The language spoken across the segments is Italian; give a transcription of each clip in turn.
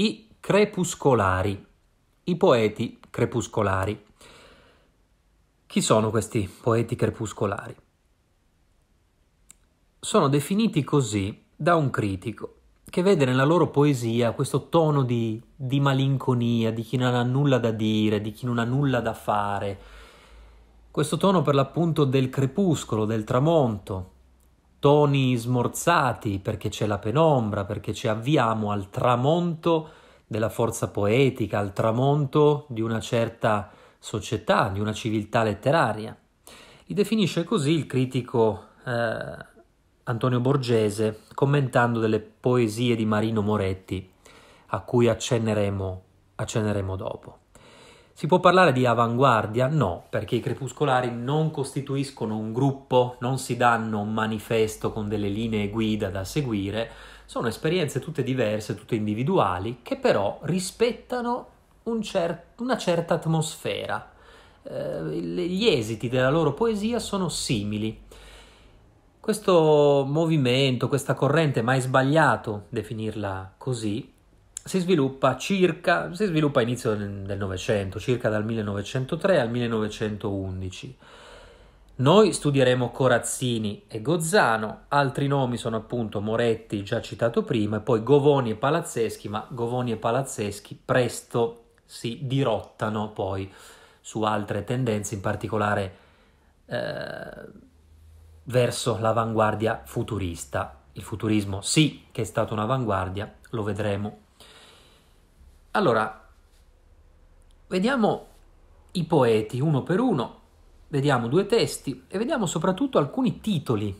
i crepuscolari, i poeti crepuscolari. Chi sono questi poeti crepuscolari? Sono definiti così da un critico che vede nella loro poesia questo tono di, di, malinconia, di chi non ha nulla da dire, di chi non ha nulla da fare, questo tono per l'appunto del crepuscolo, del tramonto, toni smorzati perché c'è la penombra, perché ci avviamo al tramonto della forza poetica, al tramonto di una certa società, di una civiltà letteraria. Li definisce così il critico eh, Antonio Borgese commentando delle poesie di Marino Moretti, a cui accenneremo, accenneremo dopo. Si può parlare di avanguardia? No, perché i crepuscolari non costituiscono un gruppo, non si danno un manifesto con delle linee guida da seguire, sono esperienze tutte diverse, tutte individuali, che però rispettano un cer- una certa atmosfera. Eh, gli esiti della loro poesia sono simili. Questo movimento, questa corrente, mai sbagliato definirla così, si sviluppa circa, si sviluppa inizio del Novecento, circa dal 1903 al 1911. Noi studieremo Corazzini e Gozzano, altri nomi sono appunto Moretti, già citato prima, e poi Govoni e Palazzeschi, ma Govoni e Palazzeschi presto si dirottano poi su altre tendenze, in particolare eh, verso l'avanguardia futurista. Il futurismo sì che è stata un'avanguardia, lo vedremo allora, vediamo i poeti uno per uno, vediamo due testi e vediamo soprattutto alcuni titoli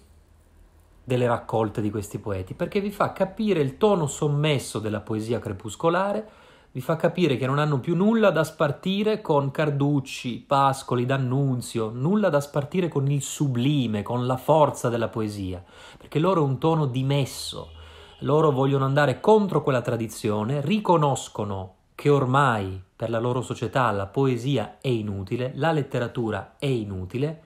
delle raccolte di questi poeti, perché vi fa capire il tono sommesso della poesia crepuscolare, vi fa capire che non hanno più nulla da spartire con Carducci, Pascoli, D'Annunzio, nulla da spartire con il sublime, con la forza della poesia, perché loro è un tono dimesso, loro vogliono andare contro quella tradizione, riconoscono che ormai per la loro società la poesia è inutile, la letteratura è inutile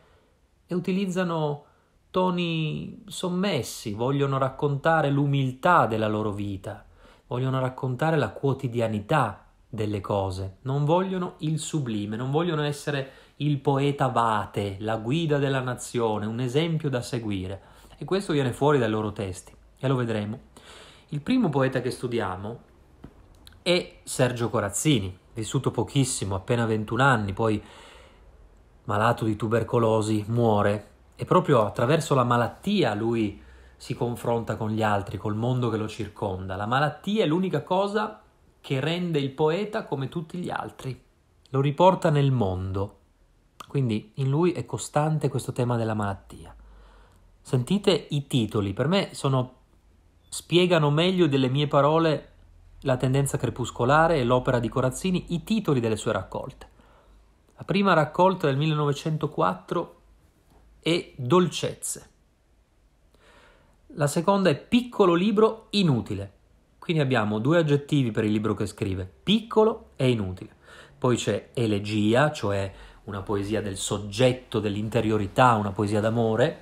e utilizzano toni sommessi, vogliono raccontare l'umiltà della loro vita, vogliono raccontare la quotidianità delle cose, non vogliono il sublime, non vogliono essere il poeta vate, la guida della nazione, un esempio da seguire. E questo viene fuori dai loro testi, e lo vedremo. Il primo poeta che studiamo è Sergio Corazzini, vissuto pochissimo, appena 21 anni, poi malato di tubercolosi, muore e proprio attraverso la malattia lui si confronta con gli altri, col mondo che lo circonda. La malattia è l'unica cosa che rende il poeta come tutti gli altri, lo riporta nel mondo. Quindi in lui è costante questo tema della malattia. Sentite i titoli, per me sono spiegano meglio delle mie parole la tendenza crepuscolare e l'opera di Corazzini, i titoli delle sue raccolte. La prima raccolta del 1904 è Dolcezze. La seconda è Piccolo libro inutile. Quindi abbiamo due aggettivi per il libro che scrive, piccolo e inutile. Poi c'è elegia, cioè una poesia del soggetto, dell'interiorità, una poesia d'amore,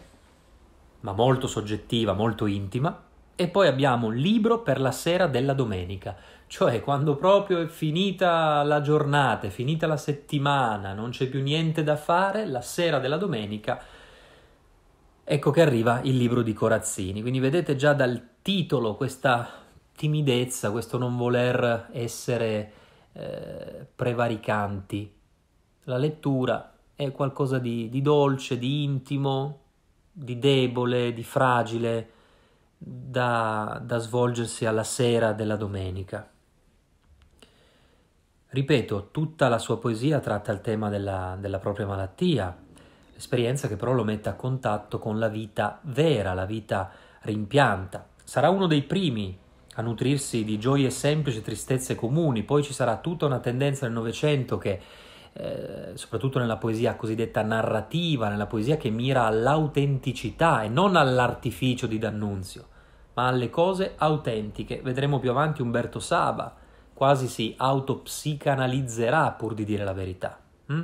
ma molto soggettiva, molto intima. E poi abbiamo un libro per la sera della domenica, cioè quando proprio è finita la giornata, è finita la settimana, non c'è più niente da fare, la sera della domenica ecco che arriva il libro di Corazzini. Quindi vedete già dal titolo questa timidezza, questo non voler essere eh, prevaricanti. La lettura è qualcosa di, di dolce, di intimo, di debole, di fragile da, da svolgersi alla sera della domenica. Ripeto, tutta la sua poesia tratta il tema della, della, propria malattia, esperienza che però lo mette a contatto con la vita vera, la vita rimpianta. Sarà uno dei primi a nutrirsi di gioie semplici e tristezze comuni, poi ci sarà tutta una tendenza nel Novecento che, eh, soprattutto nella poesia cosiddetta narrativa, nella poesia che mira all'autenticità e non all'artificio di D'Annunzio ma alle cose autentiche. Vedremo più avanti Umberto Saba, quasi si autopsicanalizzerà pur di dire la verità. Mm?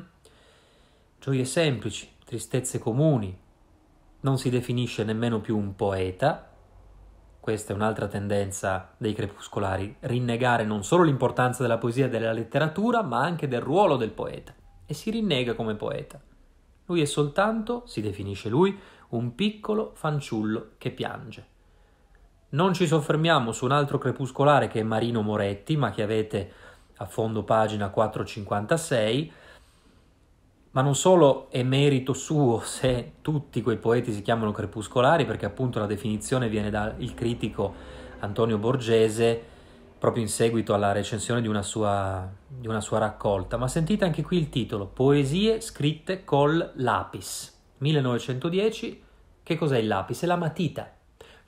Gioie semplici, tristezze comuni, non si definisce nemmeno più un poeta, questa è un'altra tendenza dei crepuscolari, rinnegare non solo l'importanza della poesia e della letteratura, ma anche del ruolo del poeta, e si rinnega come poeta. Lui è soltanto, si definisce lui, un piccolo fanciullo che piange. Non ci soffermiamo su un altro crepuscolare che è Marino Moretti, ma che avete a fondo pagina 456, ma non solo è merito suo se tutti quei poeti si chiamano crepuscolari, perché appunto la definizione viene dal critico Antonio Borgese proprio in seguito alla recensione di una, sua, di una sua raccolta, ma sentite anche qui il titolo, Poesie scritte col lapis, 1910, che cos'è il lapis? È la matita,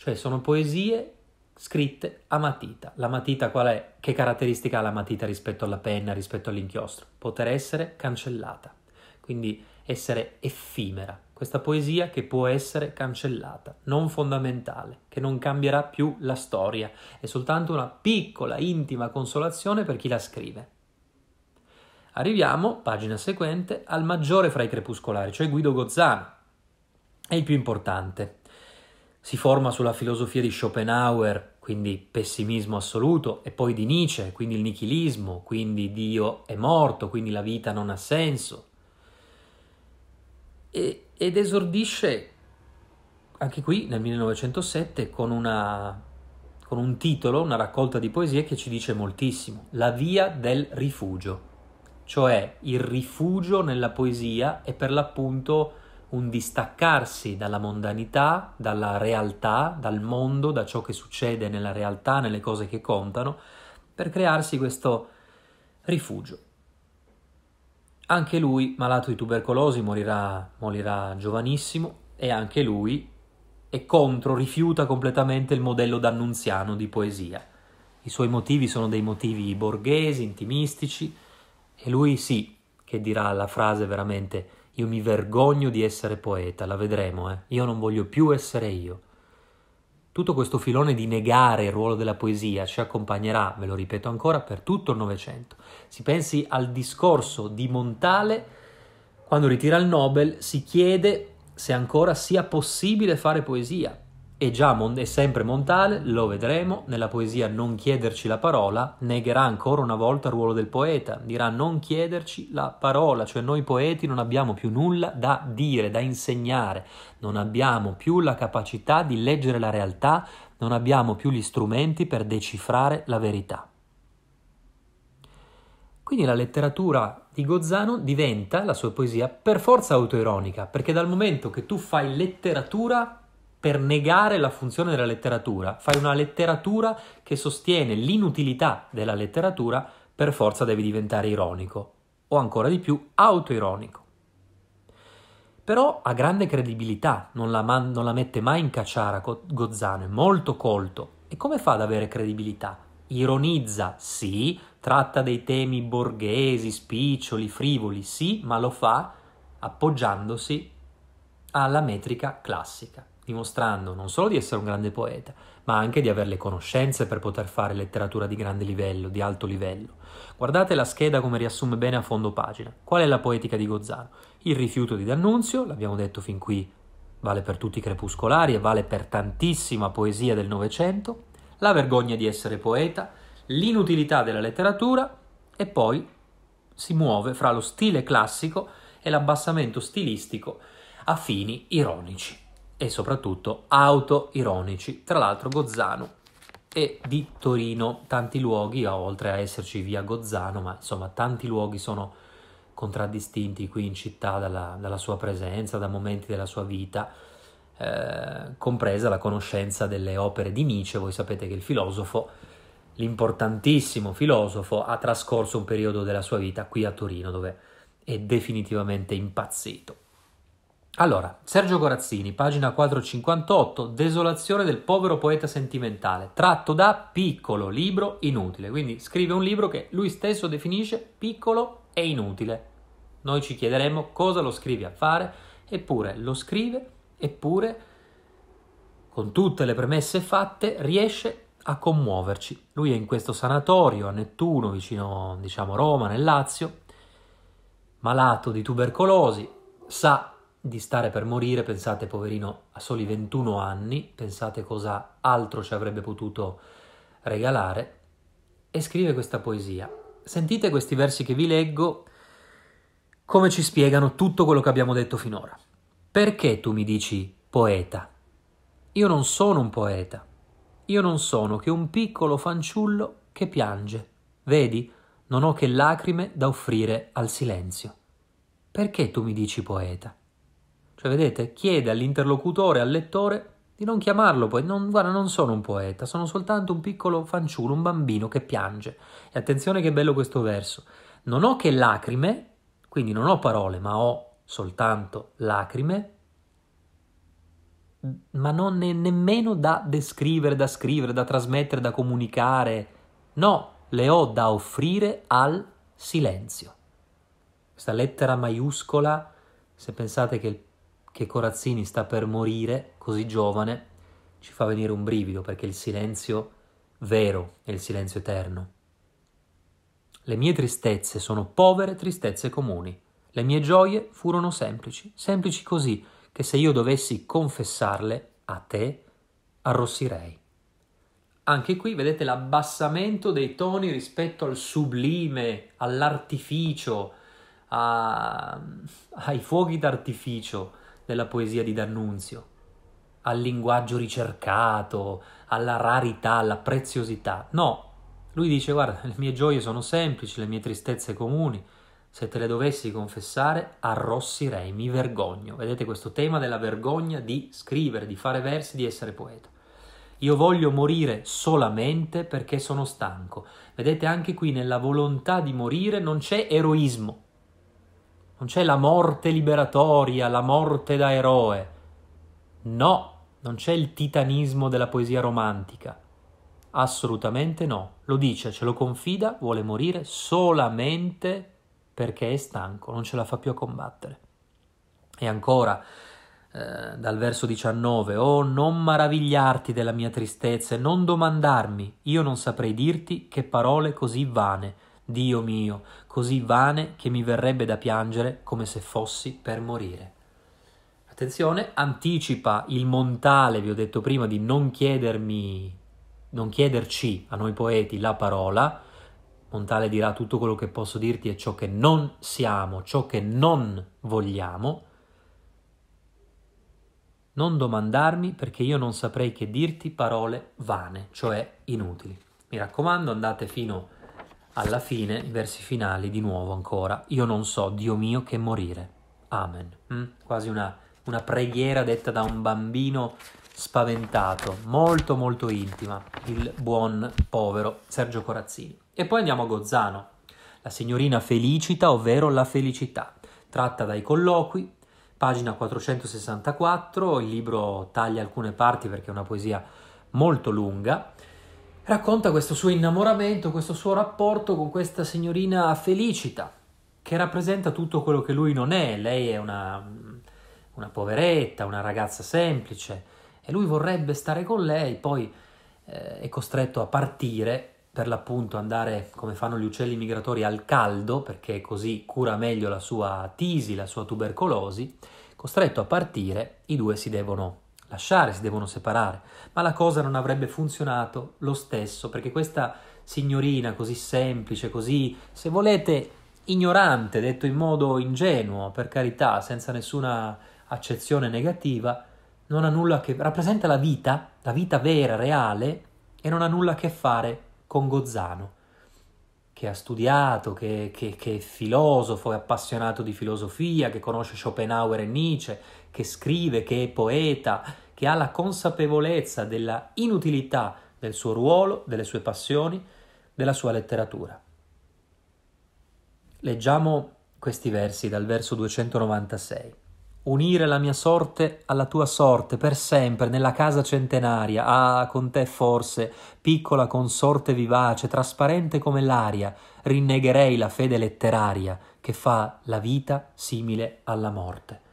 cioè sono poesie scritte a matita. La matita qual è? Che caratteristica ha la matita rispetto alla penna, rispetto all'inchiostro? Poter essere cancellata, quindi essere effimera. Questa poesia che può essere cancellata, non fondamentale, che non cambierà più la storia, è soltanto una piccola, intima consolazione per chi la scrive. Arriviamo, pagina seguente, al maggiore fra i crepuscolari, cioè Guido Gozzano. È il più importante, si forma sulla filosofia di Schopenhauer, quindi pessimismo assoluto, e poi di Nietzsche, quindi il nichilismo, quindi Dio è morto, quindi la vita non ha senso. E, ed esordisce anche qui nel 1907 con, una, con un titolo, una raccolta di poesie che ci dice moltissimo, La via del rifugio, cioè il rifugio nella poesia è per l'appunto un distaccarsi dalla mondanità, dalla realtà, dal mondo, da ciò che succede nella realtà, nelle cose che contano, per crearsi questo rifugio. Anche lui, malato di tubercolosi, morirà, morirà giovanissimo e anche lui è contro, rifiuta completamente il modello d'annunziano di poesia. I suoi motivi sono dei motivi borghesi, intimistici, e lui sì che dirà la frase veramente io mi vergogno di essere poeta, la vedremo, eh. Io non voglio più essere io. Tutto questo filone di negare il ruolo della poesia ci accompagnerà, ve lo ripeto ancora, per tutto il Novecento. Si pensi al discorso di Montale, quando ritira il Nobel, si chiede se ancora sia possibile fare poesia, e già Mon- e sempre Montale, lo vedremo, nella poesia Non chiederci la parola, negherà ancora una volta il ruolo del poeta, dirà non chiederci la parola, cioè noi poeti non abbiamo più nulla da dire, da insegnare, non abbiamo più la capacità di leggere la realtà, non abbiamo più gli strumenti per decifrare la verità. Quindi la letteratura di Gozzano diventa, la sua poesia, per forza autoironica, perché dal momento che tu fai letteratura per negare la funzione della letteratura, fai una letteratura che sostiene l'inutilità della letteratura, per forza devi diventare ironico, o ancora di più autoironico. Però ha grande credibilità, non la, man- non la mette mai in cacciara Gozzano, è molto colto. E come fa ad avere credibilità? Ironizza, sì, tratta dei temi borghesi, spiccioli, frivoli, sì, ma lo fa appoggiandosi alla metrica classica dimostrando non solo di essere un grande poeta, ma anche di avere le conoscenze per poter fare letteratura di grande livello, di alto livello. Guardate la scheda come riassume bene a fondo pagina. Qual è la poetica di Gozzano? Il rifiuto di D'Annunzio, l'abbiamo detto fin qui, vale per tutti i crepuscolari e vale per tantissima poesia del Novecento, la vergogna di essere poeta, l'inutilità della letteratura e poi si muove fra lo stile classico e l'abbassamento stilistico a fini ironici e soprattutto autoironici. Tra l'altro Gozzano e di Torino, tanti luoghi, oltre a esserci via Gozzano, ma insomma tanti luoghi sono contraddistinti qui in città dalla, dalla sua presenza, da momenti della sua vita, eh, compresa la conoscenza delle opere di Nietzsche. Voi sapete che il filosofo, l'importantissimo filosofo, ha trascorso un periodo della sua vita qui a Torino dove è definitivamente impazzito. Allora, Sergio Corazzini, pagina 458, Desolazione del povero poeta sentimentale, tratto da piccolo libro inutile. Quindi scrive un libro che lui stesso definisce piccolo e inutile. Noi ci chiederemo cosa lo scrive a fare, eppure lo scrive, eppure con tutte le premesse fatte riesce a commuoverci. Lui è in questo sanatorio a Nettuno, vicino diciamo Roma, nel Lazio, malato di tubercolosi, sa di stare per morire, pensate poverino, a soli 21 anni, pensate cosa altro ci avrebbe potuto regalare, e scrive questa poesia. Sentite questi versi che vi leggo come ci spiegano tutto quello che abbiamo detto finora. Perché tu mi dici poeta? Io non sono un poeta, io non sono che un piccolo fanciullo che piange. Vedi, non ho che lacrime da offrire al silenzio. Perché tu mi dici poeta? Cioè, vedete, chiede all'interlocutore, al lettore, di non chiamarlo poi. Non, guarda, non sono un poeta, sono soltanto un piccolo fanciullo, un bambino che piange. E attenzione che bello questo verso. Non ho che lacrime, quindi non ho parole, ma ho soltanto lacrime, ma non è nemmeno da descrivere, da scrivere, da trasmettere, da comunicare. No, le ho da offrire al silenzio. Questa lettera maiuscola, se pensate che il che Corazzini sta per morire così giovane ci fa venire un brivido perché il silenzio vero è il silenzio eterno. Le mie tristezze sono povere tristezze comuni. Le mie gioie furono semplici, semplici così che se io dovessi confessarle a te arrossirei. Anche qui vedete l'abbassamento dei toni rispetto al sublime, all'artificio, a... ai fuochi d'artificio della poesia di D'Annunzio, al linguaggio ricercato, alla rarità, alla preziosità. No, lui dice guarda, le mie gioie sono semplici, le mie tristezze comuni, se te le dovessi confessare arrossirei, mi vergogno. Vedete questo tema della vergogna di scrivere, di fare versi, di essere poeta. Io voglio morire solamente perché sono stanco. Vedete anche qui nella volontà di morire non c'è eroismo non c'è la morte liberatoria, la morte da eroe. No, non c'è il titanismo della poesia romantica. Assolutamente no. Lo dice, ce lo confida, vuole morire solamente perché è stanco, non ce la fa più a combattere. E ancora, eh, dal verso 19, Oh, non maravigliarti della mia tristezza e non domandarmi, io non saprei dirti che parole così vane. Dio mio, così vane che mi verrebbe da piangere come se fossi per morire. Attenzione, anticipa il montale, vi ho detto prima, di non chiedermi, non chiederci a noi poeti la parola. Montale dirà tutto quello che posso dirti è ciò che non siamo, ciò che non vogliamo. Non domandarmi perché io non saprei che dirti parole vane, cioè inutili. Mi raccomando, andate fino a alla fine, i versi finali, di nuovo ancora, io non so, Dio mio, che morire. Amen. Mm? Quasi una, una preghiera detta da un bambino spaventato, molto molto intima, il buon povero Sergio Corazzini. E poi andiamo a Gozzano, la signorina felicita, ovvero la felicità, tratta dai colloqui, pagina 464, il libro taglia alcune parti perché è una poesia molto lunga, racconta questo suo innamoramento, questo suo rapporto con questa signorina Felicita, che rappresenta tutto quello che lui non è. Lei è una, una poveretta, una ragazza semplice, e lui vorrebbe stare con lei, poi eh, è costretto a partire per l'appunto andare come fanno gli uccelli migratori al caldo perché così cura meglio la sua tisi, la sua tubercolosi, costretto a partire, i due si devono lasciare, si devono separare, ma la cosa non avrebbe funzionato lo stesso, perché questa signorina così semplice, così, se volete, ignorante, detto in modo ingenuo, per carità, senza nessuna accezione negativa, non ha nulla che rappresenta la vita, la vita vera, reale, e non ha nulla a che fare con Gozzano, che ha studiato, che, che, che è filosofo, è appassionato di filosofia, che conosce Schopenhauer e Nietzsche, che scrive, che è poeta, che ha la consapevolezza della inutilità del suo ruolo, delle sue passioni, della sua letteratura. Leggiamo questi versi dal verso 296. Unire la mia sorte alla tua sorte per sempre nella casa centenaria, ah, con te forse, piccola consorte vivace, trasparente come l'aria, rinnegherei la fede letteraria che fa la vita simile alla morte.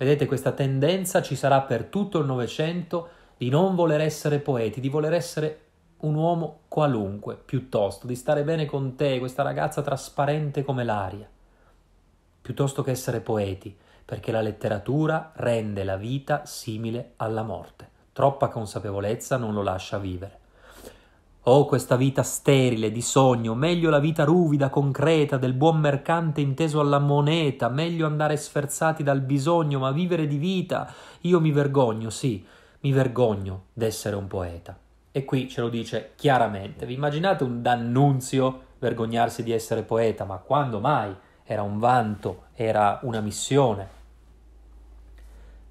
Vedete, questa tendenza ci sarà per tutto il Novecento di non voler essere poeti, di voler essere un uomo qualunque, piuttosto, di stare bene con te, questa ragazza trasparente come l'aria, piuttosto che essere poeti, perché la letteratura rende la vita simile alla morte. Troppa consapevolezza non lo lascia vivere. Oh, questa vita sterile, di sogno, meglio la vita ruvida, concreta, del buon mercante inteso alla moneta, meglio andare sferzati dal bisogno, ma vivere di vita. Io mi vergogno, sì, mi vergogno d'essere un poeta. E qui ce lo dice chiaramente. Vi immaginate un D'Annunzio vergognarsi di essere poeta, ma quando mai? Era un vanto, era una missione.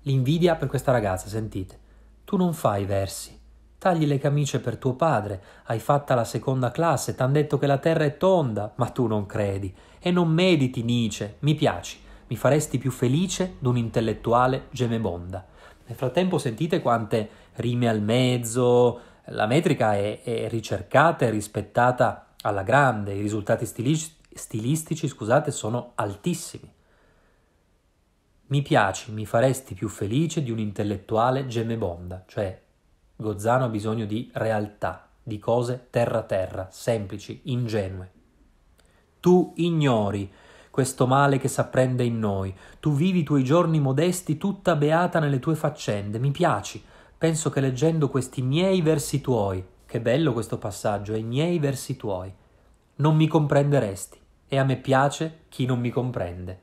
L'invidia per questa ragazza, sentite. Tu non fai versi, Tagli le camicie per tuo padre, hai fatta la seconda classe, t'han detto che la terra è tonda, ma tu non credi. E non mediti, Nietzsche, mi piaci, mi faresti più felice d'un intellettuale gemebonda. Nel frattempo sentite quante rime al mezzo, la metrica è, è ricercata e rispettata alla grande, i risultati stilistici, stilistici scusate, sono altissimi. Mi piaci, mi faresti più felice di un intellettuale gemebonda, cioè Gozzano ha bisogno di realtà, di cose terra-terra, semplici, ingenue. Tu ignori questo male che s'apprende in noi, tu vivi i tuoi giorni modesti tutta beata nelle tue faccende, mi piaci, penso che leggendo questi miei versi tuoi, che bello questo passaggio, i miei versi tuoi, non mi comprenderesti, e a me piace chi non mi comprende.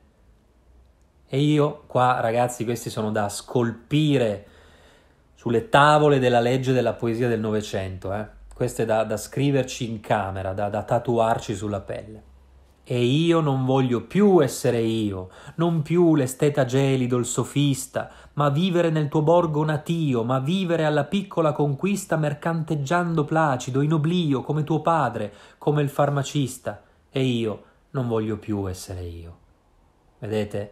E io, qua ragazzi, questi sono da scolpire sulle tavole della legge della poesia del Novecento. Eh? Queste da, da, scriverci in camera, da, da tatuarci sulla pelle. E io non voglio più essere io, non più l'esteta gelido, il sofista, ma vivere nel tuo borgo natio, ma vivere alla piccola conquista mercanteggiando placido, in oblio, come tuo padre, come il farmacista. E io non voglio più essere io. Vedete?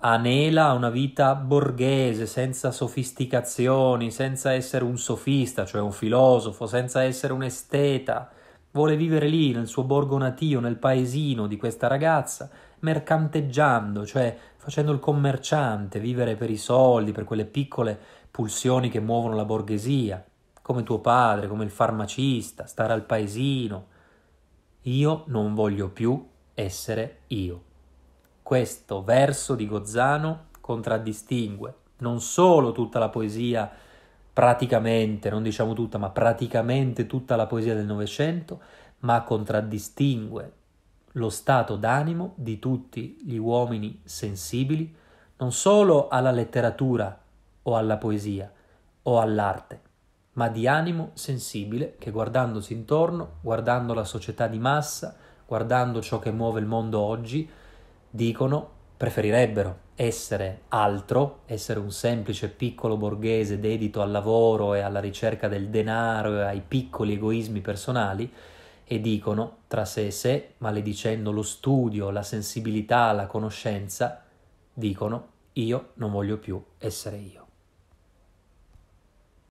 anela a una vita borghese, senza sofisticazioni, senza essere un sofista, cioè un filosofo, senza essere un esteta. Vuole vivere lì, nel suo borgo natio, nel paesino di questa ragazza, mercanteggiando, cioè facendo il commerciante, vivere per i soldi, per quelle piccole pulsioni che muovono la borghesia, come tuo padre, come il farmacista, stare al paesino. Io non voglio più essere io. Questo verso di Gozzano contraddistingue non solo tutta la poesia, praticamente, non diciamo tutta, ma praticamente tutta la poesia del Novecento, ma contraddistingue lo stato d'animo di tutti gli uomini sensibili, non solo alla letteratura o alla poesia o all'arte, ma di animo sensibile che guardandosi intorno, guardando la società di massa, guardando ciò che muove il mondo oggi, dicono preferirebbero essere altro, essere un semplice piccolo borghese dedito al lavoro e alla ricerca del denaro e ai piccoli egoismi personali, e dicono tra sé e sé, maledicendo lo studio, la sensibilità, la conoscenza, dicono io non voglio più essere io.